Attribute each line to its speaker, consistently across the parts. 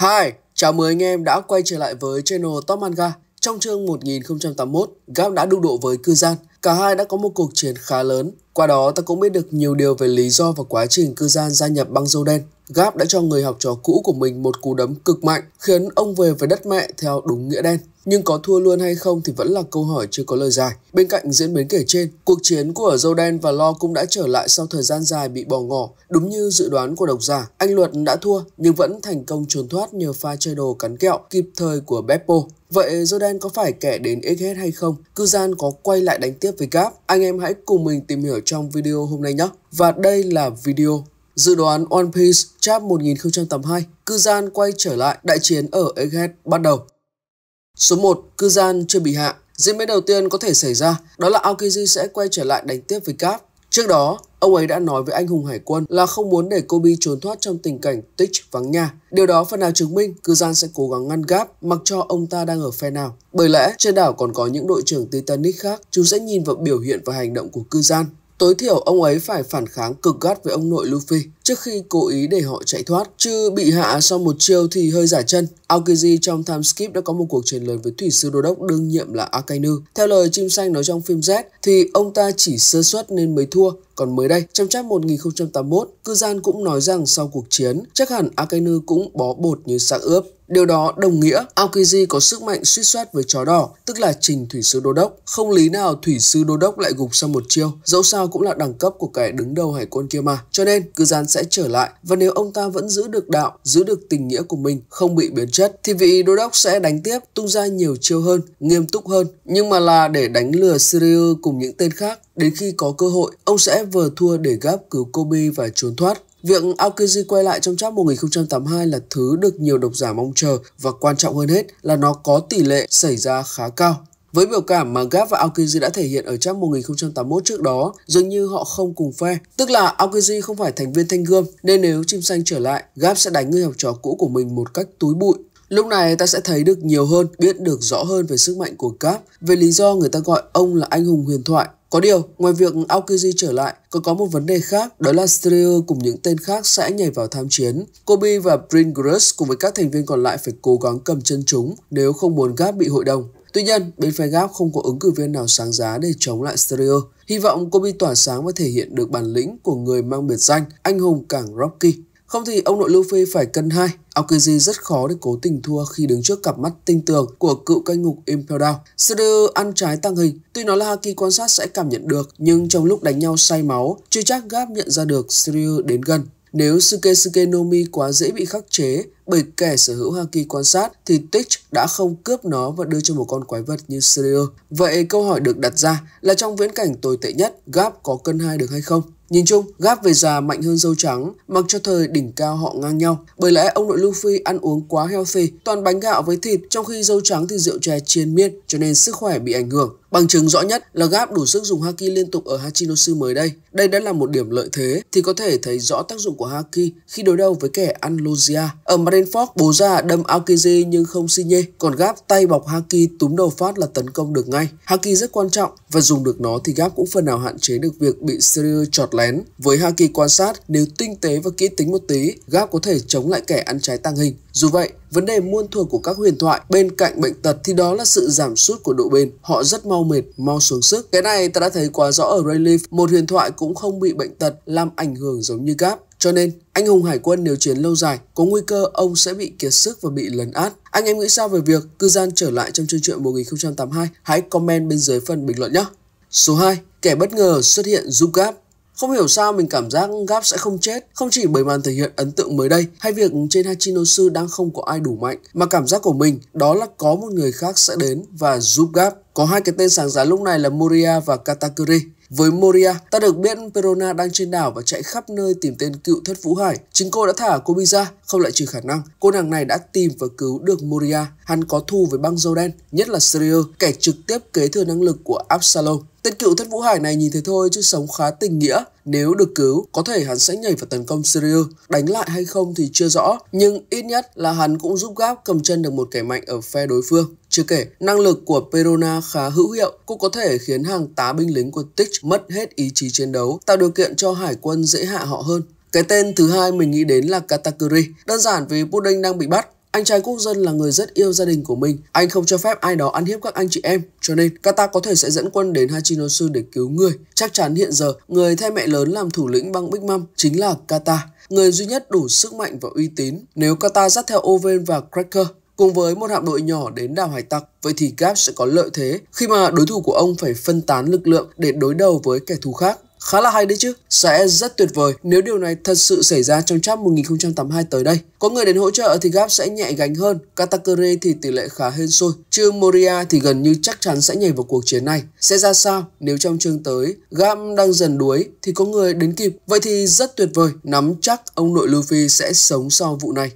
Speaker 1: Hi, chào mừng anh em đã quay trở lại với channel Top Manga. Trong chương 1081, Gap đã đụng độ với Cư Gian. Cả hai đã có một cuộc chiến khá lớn. Qua đó ta cũng biết được nhiều điều về lý do và quá trình Cư Gian gia nhập băng dâu đen. Gap đã cho người học trò cũ của mình một cú đấm cực mạnh, khiến ông về với đất mẹ theo đúng nghĩa đen. Nhưng có thua luôn hay không thì vẫn là câu hỏi chưa có lời giải. Bên cạnh diễn biến kể trên, cuộc chiến của Jordan và Lo cũng đã trở lại sau thời gian dài bị bỏ ngỏ. Đúng như dự đoán của độc giả, anh Luật đã thua nhưng vẫn thành công trốn thoát nhờ pha chơi đồ cắn kẹo kịp thời của Beppo. Vậy Jordan có phải kẻ đến Egghead hay không? Cư gian có quay lại đánh tiếp với Gap? Anh em hãy cùng mình tìm hiểu trong video hôm nay nhé. Và đây là video Dự đoán One Piece Chap 1082, cư gian quay trở lại đại chiến ở Egghead bắt đầu. Số 1. Cư gian chưa bị hạ Diễn biến đầu tiên có thể xảy ra đó là Aokiji sẽ quay trở lại đánh tiếp với Cap. Trước đó, ông ấy đã nói với anh hùng hải quân là không muốn để Kobe trốn thoát trong tình cảnh Tích vắng nhà. Điều đó phần nào chứng minh cư gian sẽ cố gắng ngăn gáp mặc cho ông ta đang ở phe nào. Bởi lẽ trên đảo còn có những đội trưởng Titanic khác, chúng sẽ nhìn vào biểu hiện và hành động của cư gian. Tối thiểu ông ấy phải phản kháng cực gắt với ông nội Luffy trước khi cố ý để họ chạy thoát. Chứ bị hạ sau một chiêu thì hơi giả chân. Aokiji trong time skip đã có một cuộc truyền lời với thủy sư đô đốc đương nhiệm là Akainu. Theo lời chim xanh nói trong phim Z thì ông ta chỉ sơ suất nên mới thua. Còn mới đây, trong chat 1081, cư gian cũng nói rằng sau cuộc chiến, chắc hẳn Akainu cũng bó bột như xác ướp. Điều đó đồng nghĩa Aokiji có sức mạnh suýt soát với chó đỏ, tức là trình thủy sư đô đốc. Không lý nào thủy sư đô đốc lại gục sau một chiêu, dẫu sao cũng là đẳng cấp của kẻ đứng đầu hải quân kia mà. Cho nên, cư gian sẽ sẽ trở lại và nếu ông ta vẫn giữ được đạo, giữ được tình nghĩa của mình, không bị biến chất thì vị đô đốc sẽ đánh tiếp, tung ra nhiều chiêu hơn, nghiêm túc hơn, nhưng mà là để đánh lừa Syria cùng những tên khác. Đến khi có cơ hội, ông sẽ vờ thua để gáp cứu Kobe và trốn thoát. Việc Aokiji quay lại trong chap 1082 là thứ được nhiều độc giả mong chờ và quan trọng hơn hết là nó có tỷ lệ xảy ra khá cao. Với biểu cảm mà Gap và Aokiji đã thể hiện ở trong 1081 trước đó, dường như họ không cùng phe, tức là Aokiji không phải thành viên thanh gươm, nên nếu chim xanh trở lại, Gap sẽ đánh người học trò cũ của mình một cách túi bụi. Lúc này ta sẽ thấy được nhiều hơn, biết được rõ hơn về sức mạnh của Gap, về lý do người ta gọi ông là anh hùng huyền thoại. Có điều, ngoài việc Aokiji trở lại, còn có một vấn đề khác, đó là Strayer cùng những tên khác sẽ nhảy vào tham chiến. Kobe và Pringrus cùng với các thành viên còn lại phải cố gắng cầm chân chúng nếu không muốn Gap bị hội đồng. Tuy nhiên, bên Fegap không có ứng cử viên nào sáng giá để chống lại Stereo. Hy vọng cô bị tỏa sáng và thể hiện được bản lĩnh của người mang biệt danh anh hùng cảng Rocky. Không thì ông nội Luffy phải cân hai. Aokiji rất khó để cố tình thua khi đứng trước cặp mắt tinh tường của cựu canh ngục Impel Down. Shiryu ăn trái tăng hình, tuy nó là Haki quan sát sẽ cảm nhận được, nhưng trong lúc đánh nhau say máu, chưa chắc Gap nhận ra được Shiryu đến gần. Nếu Sukesuke Nomi quá dễ bị khắc chế bởi kẻ sở hữu Haki quan sát thì Tich đã không cướp nó và đưa cho một con quái vật như Serio. Vậy câu hỏi được đặt ra là trong viễn cảnh tồi tệ nhất, Gap có cân hai được hay không? Nhìn chung, Gap về già mạnh hơn dâu trắng, mặc cho thời đỉnh cao họ ngang nhau. Bởi lẽ ông nội Luffy ăn uống quá healthy, toàn bánh gạo với thịt, trong khi dâu trắng thì rượu chè chiên miên, cho nên sức khỏe bị ảnh hưởng. Bằng chứng rõ nhất là Gap đủ sức dùng Haki liên tục ở Hachinosu mới đây. Đây đã là một điểm lợi thế thì có thể thấy rõ tác dụng của Haki khi đối đầu với kẻ Anlosia. Ở Marineford, bố già đâm Aokiji nhưng không xin nhê, còn Gap tay bọc Haki túm đầu phát là tấn công được ngay. Haki rất quan trọng và dùng được nó thì Gap cũng phần nào hạn chế được việc bị Syria chọt lén. Với Haki quan sát, nếu tinh tế và kỹ tính một tí, Gap có thể chống lại kẻ ăn trái tàng hình. Dù vậy, Vấn đề muôn thuở của các huyền thoại bên cạnh bệnh tật thì đó là sự giảm sút của độ bền. Họ rất mau mệt, mau xuống sức. Cái này ta đã thấy quá rõ ở Rayleigh, một huyền thoại cũng không bị bệnh tật làm ảnh hưởng giống như Gap. Cho nên, anh hùng hải quân nếu chiến lâu dài, có nguy cơ ông sẽ bị kiệt sức và bị lấn át. Anh em nghĩ sao về việc cư gian trở lại trong chương truyện 1082? Hãy comment bên dưới phần bình luận nhé! Số 2. Kẻ bất ngờ xuất hiện giúp Gap không hiểu sao mình cảm giác Gap sẽ không chết, không chỉ bởi màn thể hiện ấn tượng mới đây hay việc trên Hachinosu đang không có ai đủ mạnh, mà cảm giác của mình đó là có một người khác sẽ đến và giúp Gap. Có hai cái tên sáng giá lúc này là Moria và Katakuri. Với Moria, ta được biết Perona đang trên đảo và chạy khắp nơi tìm tên cựu thất vũ hải. Chính cô đã thả Kobi ra, không lại trừ khả năng. Cô nàng này đã tìm và cứu được Moria. Hắn có thù với băng dâu đen, nhất là Syria, kẻ trực tiếp kế thừa năng lực của Absalom. Tên cựu thất vũ hải này nhìn thấy thôi chứ sống khá tình nghĩa. Nếu được cứu, có thể hắn sẽ nhảy vào tấn công Syria. Đánh lại hay không thì chưa rõ, nhưng ít nhất là hắn cũng giúp Gáp cầm chân được một kẻ mạnh ở phe đối phương. Chưa kể, năng lực của Perona khá hữu hiệu, cô có thể khiến hàng tá binh lính của Tich mất hết ý chí chiến đấu, tạo điều kiện cho hải quân dễ hạ họ hơn. Cái tên thứ hai mình nghĩ đến là Katakuri, đơn giản vì Pudding đang bị bắt, anh trai quốc dân là người rất yêu gia đình của mình. Anh không cho phép ai đó ăn hiếp các anh chị em, cho nên Kata có thể sẽ dẫn quân đến Hachinosu để cứu người. Chắc chắn hiện giờ, người thay mẹ lớn làm thủ lĩnh băng Big Mom chính là Kata, người duy nhất đủ sức mạnh và uy tín nếu Kata dắt theo Oven và Cracker cùng với một hạm đội nhỏ đến đảo hải tặc, vậy thì Gap sẽ có lợi thế khi mà đối thủ của ông phải phân tán lực lượng để đối đầu với kẻ thù khác. Khá là hay đấy chứ, sẽ rất tuyệt vời nếu điều này thật sự xảy ra trong chap 1082 tới đây. Có người đến hỗ trợ thì Gap sẽ nhẹ gánh hơn, Katakuri thì tỷ lệ khá hên xui, chứ Moria thì gần như chắc chắn sẽ nhảy vào cuộc chiến này. Sẽ ra sao nếu trong chương tới Gap đang dần đuối thì có người đến kịp, vậy thì rất tuyệt vời, nắm chắc ông nội Luffy sẽ sống sau vụ này.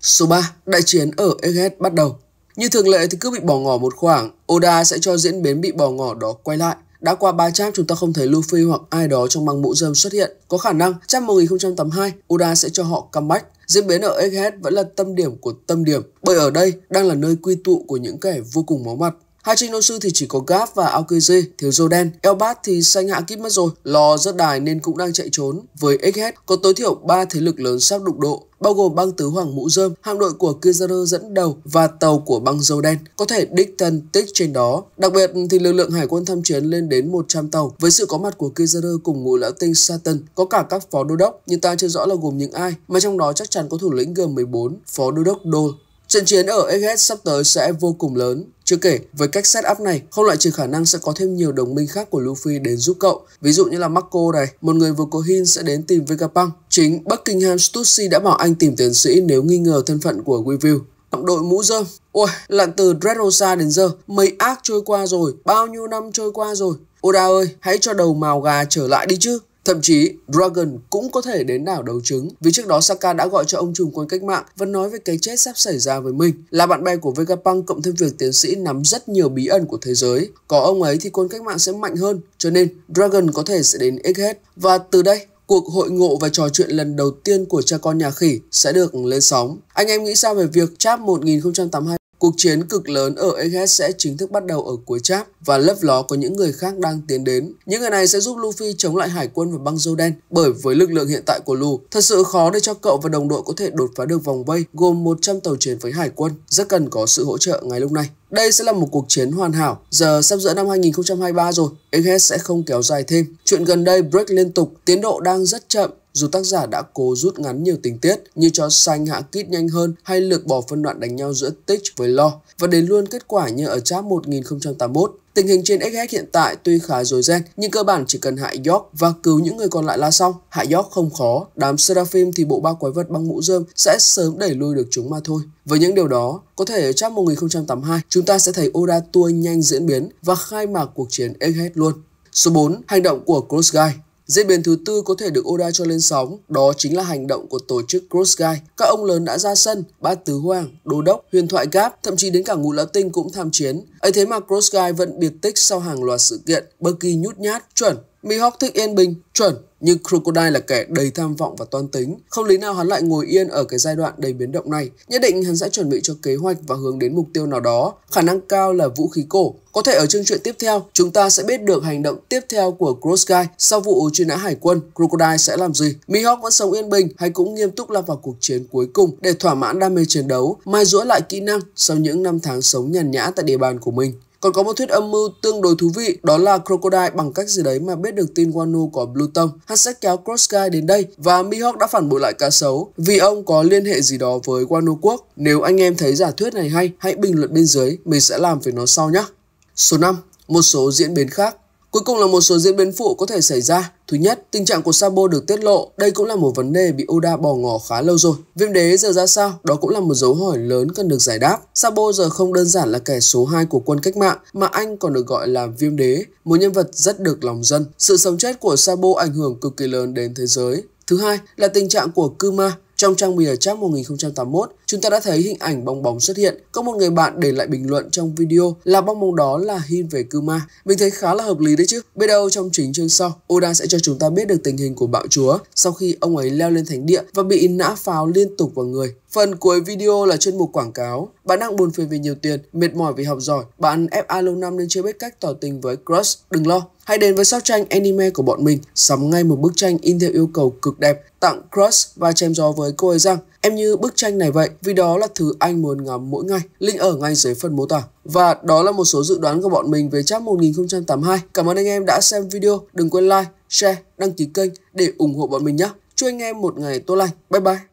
Speaker 1: Số 3. Đại chiến ở Egghead bắt đầu như thường lệ thì cứ bị bỏ ngỏ một khoảng, Oda sẽ cho diễn biến bị bỏ ngỏ đó quay lại. Đã qua ba trang chúng ta không thấy Luffy hoặc ai đó trong băng mũ dơm xuất hiện. Có khả năng trang 1082 Uda sẽ cho họ comeback. Diễn biến ở Egghead vẫn là tâm điểm của tâm điểm bởi ở đây đang là nơi quy tụ của những kẻ vô cùng máu mặt. Hai tranh đấu sư thì chỉ có Gap và Alcaze, thiếu đen Elbat thì xanh hạ kíp mất rồi, lò rất đài nên cũng đang chạy trốn. Với Egghead có tối thiểu 3 thế lực lớn sắp đụng độ, bao gồm băng tứ hoàng mũ rơm, hạm đội của Kizaru dẫn đầu và tàu của băng dâu đen, có thể đích thân tích trên đó. Đặc biệt thì lực lượng hải quân tham chiến lên đến 100 tàu với sự có mặt của Kizaru cùng ngũ lão tinh Satan, có cả các phó đô đốc nhưng ta chưa rõ là gồm những ai, mà trong đó chắc chắn có thủ lĩnh G14, phó đô đốc Dole Trận chiến ở Egghead sắp tới sẽ vô cùng lớn. Chưa kể, với cách set up này, không loại trừ khả năng sẽ có thêm nhiều đồng minh khác của Luffy đến giúp cậu. Ví dụ như là Marco này, một người vừa có Hin sẽ đến tìm Vegapunk. Chính Buckingham Stussy đã bảo anh tìm tiến sĩ nếu nghi ngờ thân phận của Weevil. Đội mũ dơ. Ôi, lặn từ Dressrosa đến giờ, mấy ác trôi qua rồi, bao nhiêu năm trôi qua rồi. Oda ơi, hãy cho đầu màu gà trở lại đi chứ. Thậm chí, Dragon cũng có thể đến đảo đấu trứng vì trước đó Saka đã gọi cho ông trùm quân cách mạng và nói về cái chết sắp xảy ra với mình. Là bạn bè của Vegapunk cộng thêm việc tiến sĩ nắm rất nhiều bí ẩn của thế giới. Có ông ấy thì quân cách mạng sẽ mạnh hơn, cho nên Dragon có thể sẽ đến Egghead. Và từ đây, cuộc hội ngộ và trò chuyện lần đầu tiên của cha con nhà khỉ sẽ được lên sóng. Anh em nghĩ sao về việc Chap 1082 Cuộc chiến cực lớn ở Aegis sẽ chính thức bắt đầu ở cuối chap và lớp ló có những người khác đang tiến đến. Những người này sẽ giúp Luffy chống lại hải quân và băng dâu đen bởi với lực lượng hiện tại của Lu, thật sự khó để cho cậu và đồng đội có thể đột phá được vòng vây gồm 100 tàu chiến với hải quân, rất cần có sự hỗ trợ ngay lúc này. Đây sẽ là một cuộc chiến hoàn hảo. Giờ sắp giữa năm 2023 rồi, Aegis sẽ không kéo dài thêm. Chuyện gần đây break liên tục, tiến độ đang rất chậm dù tác giả đã cố rút ngắn nhiều tình tiết như cho xanh hạ kít nhanh hơn hay lược bỏ phân đoạn đánh nhau giữa Tích với Lo và đến luôn kết quả như ở chap 1081. Tình hình trên XX hiện tại tuy khá rối ren nhưng cơ bản chỉ cần hại York và cứu những người còn lại là xong. hại York không khó, đám Seraphim thì bộ ba quái vật băng mũ rơm sẽ sớm đẩy lui được chúng mà thôi. Với những điều đó, có thể ở chap 1082 chúng ta sẽ thấy Oda tua nhanh diễn biến và khai mạc cuộc chiến XX luôn. Số 4. Hành động của crossguy Diễn biến thứ tư có thể được Oda cho lên sóng, đó chính là hành động của tổ chức Cross Guy. Các ông lớn đã ra sân, Bát Tứ Hoàng, Đô Đốc, Huyền Thoại Gáp, thậm chí đến cả Ngũ Lão Tinh cũng tham chiến. ấy thế mà Cross Guy vẫn biệt tích sau hàng loạt sự kiện, bất kỳ nhút nhát, chuẩn, Mỹ Hóc thích yên bình, chuẩn, nhưng Crocodile là kẻ đầy tham vọng và toan tính. Không lý nào hắn lại ngồi yên ở cái giai đoạn đầy biến động này. Nhất định hắn sẽ chuẩn bị cho kế hoạch và hướng đến mục tiêu nào đó, khả năng cao là vũ khí cổ. Có thể ở chương truyện tiếp theo, chúng ta sẽ biết được hành động tiếp theo của Gross Guy sau vụ truy nã hải quân. Crocodile sẽ làm gì? Mihawk vẫn sống yên bình hay cũng nghiêm túc lao vào cuộc chiến cuối cùng để thỏa mãn đam mê chiến đấu, mai rũa lại kỹ năng sau những năm tháng sống nhàn nhã tại địa bàn của mình. Còn có một thuyết âm mưu tương đối thú vị, đó là Crocodile bằng cách gì đấy mà biết được tin Wano có Bluton. Hắn sẽ kéo Cross Guy đến đây và Mihawk đã phản bội lại cá sấu vì ông có liên hệ gì đó với Wano Quốc. Nếu anh em thấy giả thuyết này hay, hãy bình luận bên dưới, mình sẽ làm về nó sau nhé. Số 5. Một số diễn biến khác Cuối cùng là một số diễn biến phụ có thể xảy ra. Thứ nhất, tình trạng của Sabo được tiết lộ, đây cũng là một vấn đề bị Oda bỏ ngỏ khá lâu rồi. Viêm đế giờ ra sao, đó cũng là một dấu hỏi lớn cần được giải đáp. Sabo giờ không đơn giản là kẻ số 2 của quân cách mạng, mà anh còn được gọi là viêm đế, một nhân vật rất được lòng dân. Sự sống chết của Sabo ảnh hưởng cực kỳ lớn đến thế giới. Thứ hai là tình trạng của Kuma, trong trang bìa Trác 1081, chúng ta đã thấy hình ảnh bong bóng xuất hiện. Có một người bạn để lại bình luận trong video là bong bóng đó là hin về Kuma. Mình thấy khá là hợp lý đấy chứ. Biết đâu trong chính chương sau, Oda sẽ cho chúng ta biết được tình hình của bạo chúa sau khi ông ấy leo lên thánh địa và bị nã pháo liên tục vào người. Phần cuối video là chuyên mục quảng cáo. Bạn đang buồn phiền vì nhiều tiền, mệt mỏi vì học giỏi, bạn ép năm nên chưa biết cách tỏ tình với crush, đừng lo. Hãy đến với shop tranh anime của bọn mình, sắm ngay một bức tranh in theo yêu cầu cực đẹp, tặng crush và chém gió với cô ấy rằng em như bức tranh này vậy vì đó là thứ anh muốn ngắm mỗi ngày. Link ở ngay dưới phần mô tả. Và đó là một số dự đoán của bọn mình về chat 1082. Cảm ơn anh em đã xem video. Đừng quên like, share, đăng ký kênh để ủng hộ bọn mình nhé. Chúc anh em một ngày tốt lành. Bye bye.